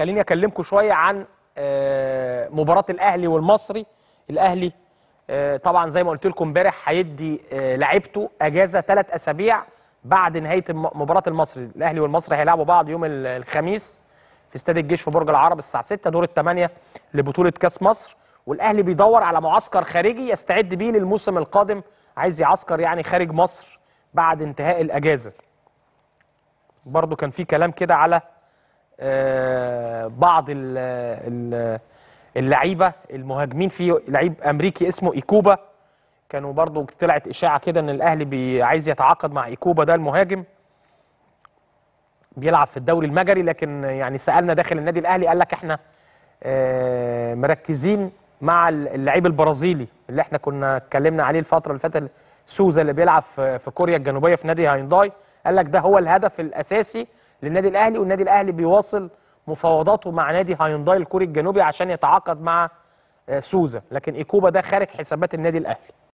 خليني اكلمكم شويه عن آه، مباراه الاهلي والمصري الاهلي آه، طبعا زي ما قلت لكم امبارح هيدي آه، لعيبته اجازه ثلاث اسابيع بعد نهايه مباراه المصري الاهلي والمصري هيلعبوا بعض يوم الخميس في استاد الجيش في برج العرب الساعه 6 دور الثمانيه لبطوله كاس مصر والاهلي بيدور على معسكر خارجي يستعد بيه للموسم القادم عايز يعسكر يعني خارج مصر بعد انتهاء الاجازه برضو كان في كلام كده على آه، بعض اللعيبه المهاجمين في لعيب امريكي اسمه ايكوبا كانوا برضو طلعت اشاعه كده ان الاهلي عايز يتعاقد مع ايكوبا ده المهاجم بيلعب في الدوري المجري لكن يعني سالنا داخل النادي الاهلي قال لك احنا آه، مركزين مع اللعيب البرازيلي اللي احنا كنا اتكلمنا عليه الفتره اللي فاتت سوزا اللي بيلعب في كوريا الجنوبيه في نادي هاينداي قال لك ده هو الهدف الاساسي للنادي الاهلي والنادي الاهلي بيواصل مفاوضاته مع نادي هاينداي الكوري الجنوبي عشان يتعاقد مع آه، سوزا لكن ايكوبا ده خارج حسابات النادي الاهلي